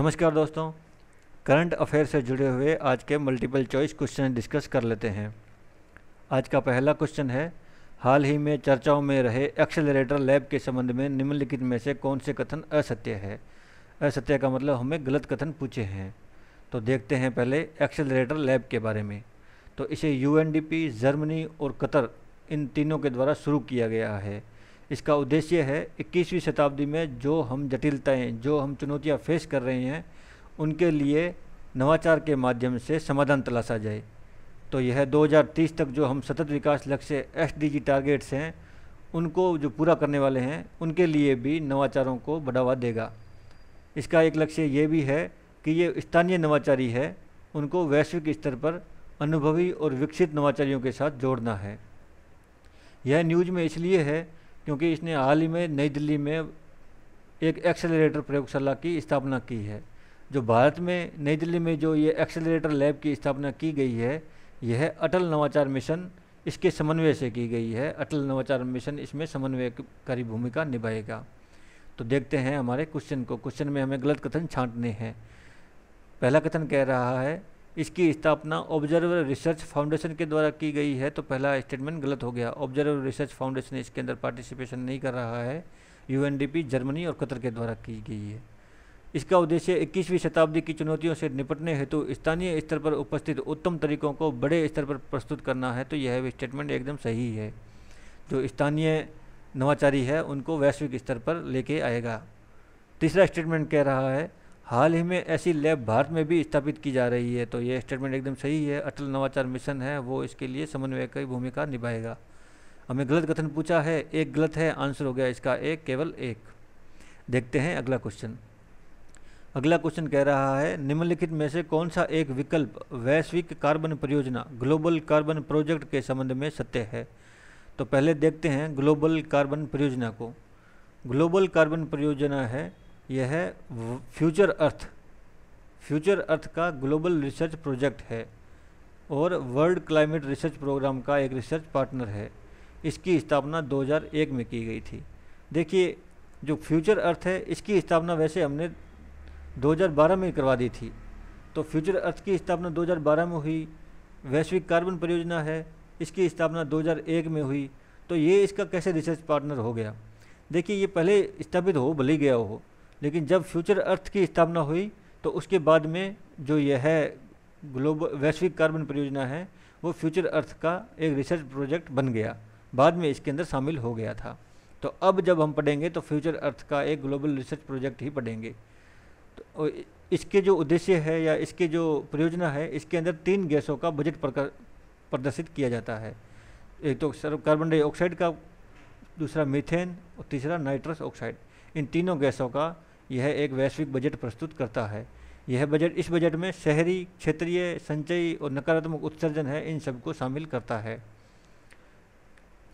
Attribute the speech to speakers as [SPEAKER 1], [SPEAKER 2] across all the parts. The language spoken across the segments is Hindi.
[SPEAKER 1] नमस्कार दोस्तों करंट अफेयर से जुड़े हुए आज के मल्टीपल चॉइस क्वेश्चन डिस्कस कर लेते हैं आज का पहला क्वेश्चन है हाल ही में चर्चाओं में रहे एक्सेलरेटर लैब के संबंध में निम्नलिखित में से कौन से कथन असत्य है असत्य का मतलब हमें गलत कथन पूछे हैं तो देखते हैं पहले एक्सेलरेटर लैब के बारे में तो इसे यू जर्मनी और कतर इन तीनों के द्वारा शुरू किया गया है इसका उद्देश्य है 21वीं शताब्दी में जो हम जटिलताएं जो हम चुनौतियां फेस कर रहे हैं उनके लिए नवाचार के माध्यम से समाधान तलाशा जाए तो यह 2030 तक जो हम सतत विकास लक्ष्य एस टारगेट्स हैं उनको जो पूरा करने वाले हैं उनके लिए भी नवाचारों को बढ़ावा देगा इसका एक लक्ष्य ये भी है कि ये स्थानीय नवाचारी है उनको वैश्विक स्तर पर अनुभवी और विकसित नवाचारियों के साथ जोड़ना है यह न्यूज़ में इसलिए है क्योंकि इसने हाल ही में नई दिल्ली में एक एक्सेलरेटर प्रयोगशाला की स्थापना की है जो भारत में नई दिल्ली में जो ये एक्सेलरेटर लैब की स्थापना की गई है यह अटल नवाचार मिशन इसके समन्वय से की गई है अटल नवाचार मिशन इसमें समन्वयकारी भूमिका निभाएगा तो देखते हैं हमारे क्वेश्चन को क्वेश्चन में हमें गलत कथन छांटने हैं पहला कथन कह रहा है इसकी स्थापना ऑब्जर्वर रिसर्च फाउंडेशन के द्वारा की गई है तो पहला स्टेटमेंट गलत हो गया ऑब्जर्वर रिसर्च फाउंडेशन इसके अंदर पार्टिसिपेशन नहीं कर रहा है यूएनडीपी जर्मनी और कतर के द्वारा की गई है इसका उद्देश्य 21वीं शताब्दी की चुनौतियों से निपटने हेतु तो स्थानीय स्तर पर उपस्थित उत्तम तरीकों को बड़े स्तर पर प्रस्तुत करना है तो यह स्टेटमेंट एकदम सही है जो स्थानीय नवाचारी है उनको वैश्विक स्तर पर लेके आएगा तीसरा स्टेटमेंट कह रहा है हाल ही में ऐसी लैब भारत में भी स्थापित की जा रही है तो ये स्टेटमेंट एकदम सही है अटल नवाचार मिशन है वो इसके लिए समन्वय की भूमिका निभाएगा हमें गलत कथन पूछा है एक गलत है आंसर हो गया इसका एक केवल एक देखते हैं अगला क्वेश्चन अगला क्वेश्चन कह रहा है निम्नलिखित में से कौन सा एक विकल्प वैश्विक कार्बन परियोजना ग्लोबल कार्बन प्रोजेक्ट के संबंध में सत्य है तो पहले देखते हैं ग्लोबल कार्बन परियोजना को ग्लोबल कार्बन परियोजना है यह है फ्यूचर अर्थ फ्यूचर अर्थ का ग्लोबल रिसर्च प्रोजेक्ट है और वर्ल्ड क्लाइमेट रिसर्च प्रोग्राम का एक रिसर्च पार्टनर है इसकी स्थापना 2001 में की गई थी देखिए जो फ्यूचर अर्थ है इसकी स्थापना वैसे हमने 2012 में करवा दी थी तो फ्यूचर अर्थ की स्थापना 2012 में हुई वैश्विक कार्बन परियोजना है इसकी स्थापना 2001 में हुई तो ये इसका कैसे रिसर्च पार्टनर हो गया देखिए ये पहले स्थापित हो भली गया हो लेकिन जब फ्यूचर अर्थ की स्थापना हुई तो उसके बाद में जो यह है ग्लोबल वैश्विक कार्बन परियोजना है वो फ्यूचर अर्थ का एक रिसर्च प्रोजेक्ट बन गया बाद में इसके अंदर शामिल हो गया था तो अब जब हम पढ़ेंगे तो फ्यूचर अर्थ का एक ग्लोबल रिसर्च प्रोजेक्ट ही पढ़ेंगे तो इसके जो उद्देश्य है या इसके जो परियोजना है इसके अंदर तीन गैसों का बजट प्रदर्शित किया जाता है एक तो कार्बन डाइऑक्साइड का दूसरा मीथेन और तीसरा नाइट्रस ऑक्साइड इन तीनों गैसों का यह एक वैश्विक बजट प्रस्तुत करता है यह बजट इस बजट में शहरी क्षेत्रीय संचयी और नकारात्मक उत्सर्जन है इन सब को शामिल करता है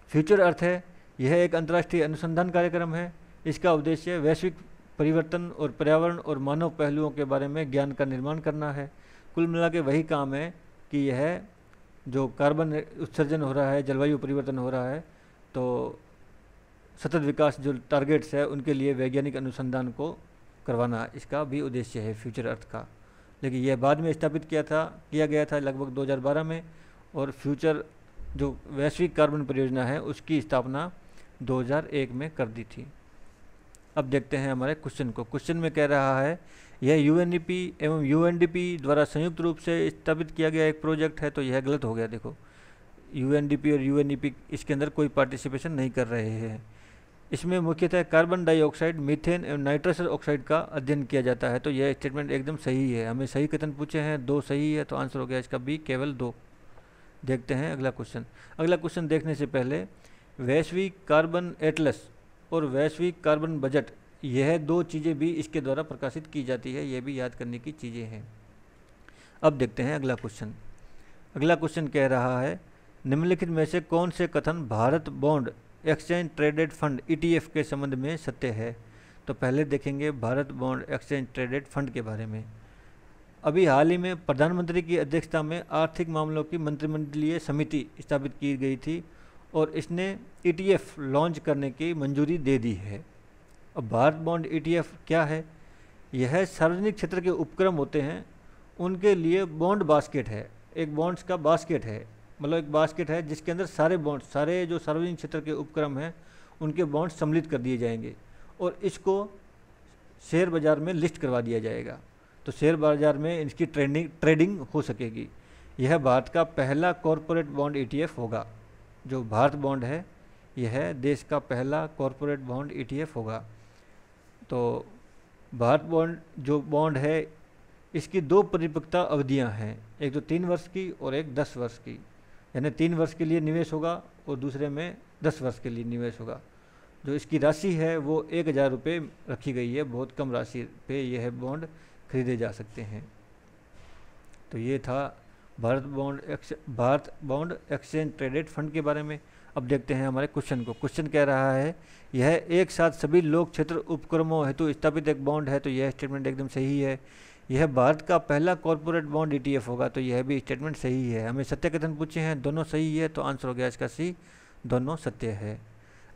[SPEAKER 1] फ्यूचर अर्थ है यह एक अंतर्राष्ट्रीय अनुसंधान कार्यक्रम है इसका उद्देश्य वैश्विक परिवर्तन और पर्यावरण और मानव पहलुओं के बारे में ज्ञान का निर्माण करना है कुल मिला के वही काम है कि यह जो कार्बन उत्सर्जन हो रहा है जलवायु परिवर्तन हो रहा है तो सतत विकास जो टारगेट्स है उनके लिए वैज्ञानिक अनुसंधान को करवाना इसका भी उद्देश्य है फ्यूचर अर्थ का लेकिन यह बाद में स्थापित किया था किया गया था लगभग 2012 में और फ्यूचर जो वैश्विक कार्बन परियोजना है उसकी स्थापना 2001 में कर दी थी अब देखते हैं हमारे क्वेश्चन को क्वेश्चन में कह रहा है यह यू एवं यू द्वारा संयुक्त रूप से स्थापित किया गया एक प्रोजेक्ट है तो यह गलत हो गया देखो यू और यू इसके अंदर कोई पार्टिसिपेशन नहीं कर रहे हैं इसमें मुख्यतः कार्बन डाइऑक्साइड मीथेन एवं नाइट्रस ऑक्साइड का अध्ययन किया जाता है तो यह स्टेटमेंट एकदम सही है हमें सही कथन पूछे हैं दो सही है तो आंसर हो गया इसका बी केवल दो देखते हैं अगला क्वेश्चन अगला क्वेश्चन देखने से पहले वैश्विक कार्बन एटलस और वैश्विक कार्बन बजट यह दो चीज़ें भी इसके द्वारा प्रकाशित की जाती है यह भी याद करने की चीज़ें हैं अब देखते हैं अगला क्वेश्चन अगला क्वेश्चन कह रहा है निम्नलिखित में से कौन से कथन Bharat bond exchange traded fund ई के संबंध में सत्य है तो पहले देखेंगे Bharat bond exchange traded fund के बारे में अभी हाल ही में प्रधानमंत्री की अध्यक्षता में आर्थिक मामलों की मंत्रिमंडलीय समिति स्थापित की गई थी और इसने ई e लॉन्च करने की मंजूरी दे दी है अब भारत बॉन्ड ई e क्या है यह सार्वजनिक क्षेत्र के उपक्रम होते हैं उनके लिए बॉन्ड बास्केट है एक बॉन्ड्स का बास्केट है मतलब एक बास्केट है जिसके अंदर सारे बॉन्ड सारे जो सार्वजनिक क्षेत्र के उपक्रम हैं उनके बॉन्ड सम्मिलित कर दिए जाएंगे और इसको शेयर बाज़ार में लिस्ट करवा दिया जाएगा तो शेयर बाज़ार में इसकी ट्रेडिंग ट्रेडिंग हो सकेगी यह भारत का पहला कॉरपोरेट बॉन्ड ई होगा जो भारत बॉन्ड है यह देश का पहला कॉरपोरेट बॉन्ड ई होगा तो भारत बॉन्ड जो बॉन्ड है इसकी दो परिपक्वता अवधियां हैं एक तो तीन वर्ष की और एक दस वर्ष की यानी तीन वर्ष के लिए निवेश होगा और दूसरे में दस वर्ष के लिए निवेश होगा जो इसकी राशि है वो एक हज़ार रुपये रखी गई है बहुत कम राशि पे यह बॉन्ड खरीदे जा सकते हैं तो ये था Bharat bond ex Bharat bond exchange traded fund के बारे में अब देखते हैं हमारे क्वेश्चन को क्वेश्चन कह रहा है यह एक साथ सभी लोक क्षेत्र उपक्रमों हेतु स्थापित एक बॉन्ड है तो यह स्टेटमेंट एकदम सही है यह भारत का पहला कॉरपोरेट बॉन्ड ईटीएफ होगा तो यह भी स्टेटमेंट सही है हमें सत्य कथन पूछे हैं दोनों सही है तो आंसर हो गया इसका सी दोनों सत्य है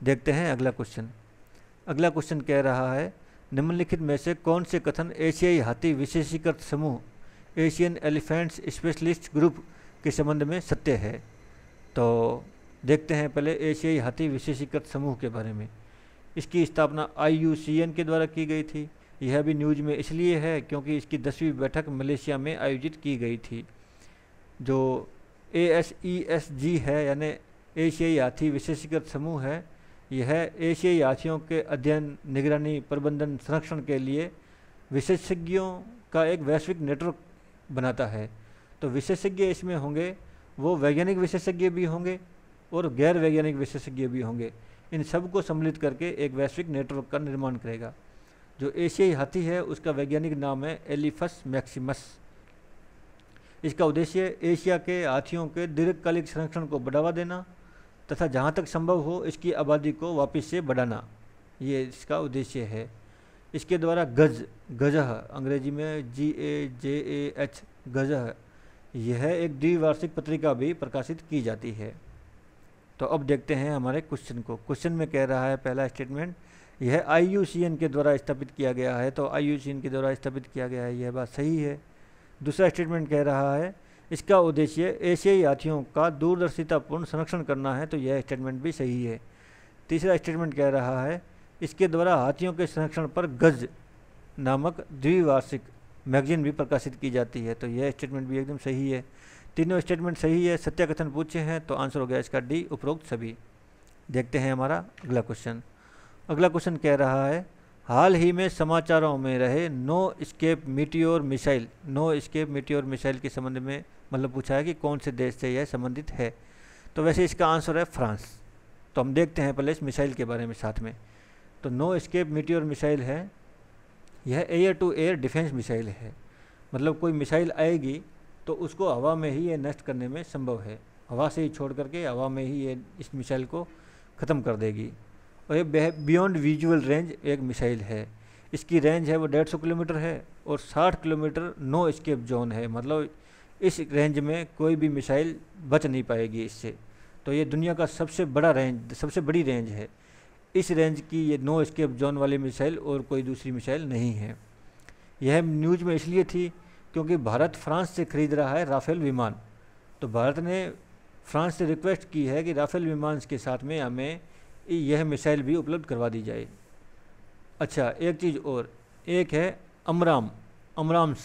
[SPEAKER 1] देखते हैं अगला क्वेश्चन अगला क्वेश्चन कह रहा है निम्नलिखित में से कौन से कथन एशियाई हाथी विशेषीकृत समूह एशियन एलिफेंट्स स्पेशलिस्ट ग्रुप के संबंध में सत्य है तो देखते हैं पहले एशियाई हाथी विशेषीकृत समूह के बारे में इसकी स्थापना आई के द्वारा की गई थी यह भी न्यूज में इसलिए है क्योंकि इसकी दसवीं बैठक मलेशिया में आयोजित की गई थी जो A S E S G है यानी एशियाई हाथी विशेषीकृत समूह है यह एशियाई हाथियों के अध्ययन निगरानी प्रबंधन संरक्षण के लिए विशेषज्ञों का एक वैश्विक नेटवर्क बनाता है तो विशेषज्ञ इसमें होंगे वो वैज्ञानिक विशेषज्ञ भी होंगे और गैर वैज्ञानिक विशेषज्ञ भी होंगे इन सब को सम्मिलित करके एक वैश्विक नेटवर्क का निर्माण करेगा जो एशियाई हाथी है उसका वैज्ञानिक नाम है एलिफस मैक्सिमस इसका उद्देश्य एशिया के हाथियों के दीर्घकालिक संरक्षण को बढ़ावा देना तथा जहाँ तक संभव हो इसकी आबादी को वापस से बढ़ाना ये इसका उद्देश्य है इसके द्वारा गज गजह अंग्रेजी में जी ए जे ए एच गजह यह एक द्विवार्षिक पत्रिका भी प्रकाशित की जाती है तो अब देखते हैं हमारे क्वेश्चन को क्वेश्चन में कह रहा है पहला स्टेटमेंट यह आई के द्वारा स्थापित किया गया है तो आई के द्वारा स्थापित किया गया है यह बात सही है दूसरा स्टेटमेंट कह रहा है इसका उद्देश्य एशियाई हाथियों का दूरदर्शितापूर्ण संरक्षण करना है तो यह स्टेटमेंट भी सही है तीसरा स्टेटमेंट कह रहा है इसके द्वारा हाथियों के संरक्षण पर गज नामक द्विवार्षिक मैगजीन भी प्रकाशित की जाती है तो यह स्टेटमेंट भी एकदम सही है तीनों स्टेटमेंट सही है सत्याकथन पूछे हैं तो आंसर हो गया इसका डी उपरोक्त सभी देखते हैं हमारा अगला क्वेश्चन अगला क्वेश्चन कह रहा है हाल ही में समाचारों में रहे no escape meteor missile no escape meteor missile के संबंध में मतलब पूछा है कि कौन से देश से यह संबंधित है तो वैसे इसका आंसर है फ्रांस तो हम देखते हैं पहले इस मिसाइल के बारे में साथ में तो नो स्केप मिट्योर मिसाइल है यह air to air defence missile है मतलब कोई मिसाइल आएगी तो उसको हवा में ही ये नष्ट करने में संभव है हवा से ही छोड़ करके हवा में ही ये इस मिसाइल को ख़त्म कर देगी और ये बियॉन्ड विजुअल रेंज एक मिसाइल है इसकी रेंज है वो डेढ़ सौ किलोमीटर है और साठ किलोमीटर नो स्केप जोन है मतलब इस रेंज में कोई भी मिसाइल बच नहीं पाएगी इससे तो ये दुनिया का सबसे बड़ा रेंज सबसे बड़ी रेंज है इस रेंज की ये नो स्केप जोन वाली मिसाइल और कोई दूसरी मिसाइल नहीं है यह न्यूज़ में इसलिए थी क्योंकि भारत फ्रांस से खरीद रहा है राफेल विमान तो भारत ने फ्रांस से रिक्वेस्ट की है कि राफेल विमान के साथ में हमें यह मिसाइल भी उपलब्ध करवा दी जाए अच्छा एक चीज़ और एक है अमराम अमराम्स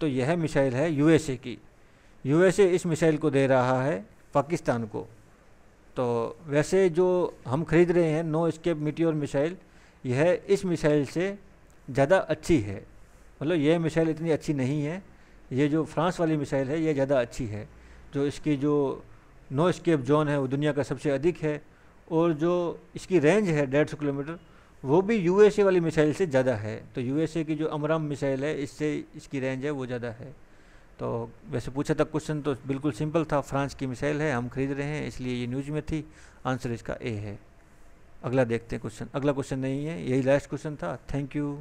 [SPEAKER 1] तो यह मिसाइल है यूएसए की यूएसए इस मिसाइल को दे रहा है पाकिस्तान को तो वैसे जो हम खरीद रहे हैं नो स्केप मिट्योर मिसाइल यह इस मिसाइल से ज़्यादा अच्छी है मतलब यह मिसाइल इतनी अच्छी नहीं है ये जो फ्रांस वाली मिसाइल है यह ज़्यादा अच्छी है जो इसकी जो नो स्केप जोन है वो दुनिया का सबसे अधिक है और जो इसकी रेंज है डेढ़ सौ किलोमीटर वो भी यूएसए वाली मिसाइल से ज़्यादा है तो यूएसए की जो अमराम मिसाइल है इससे इसकी रेंज है वो ज़्यादा है तो वैसे पूछा था क्वेश्चन तो बिल्कुल सिंपल था फ्रांस की मिसाइल है हम खरीद रहे हैं इसलिए ये न्यूज़ में थी आंसर इसका ए है अगला देखते हैं क्वेश्चन अगला क्वेश्चन नहीं है यही लास्ट क्वेश्चन था थैंक यू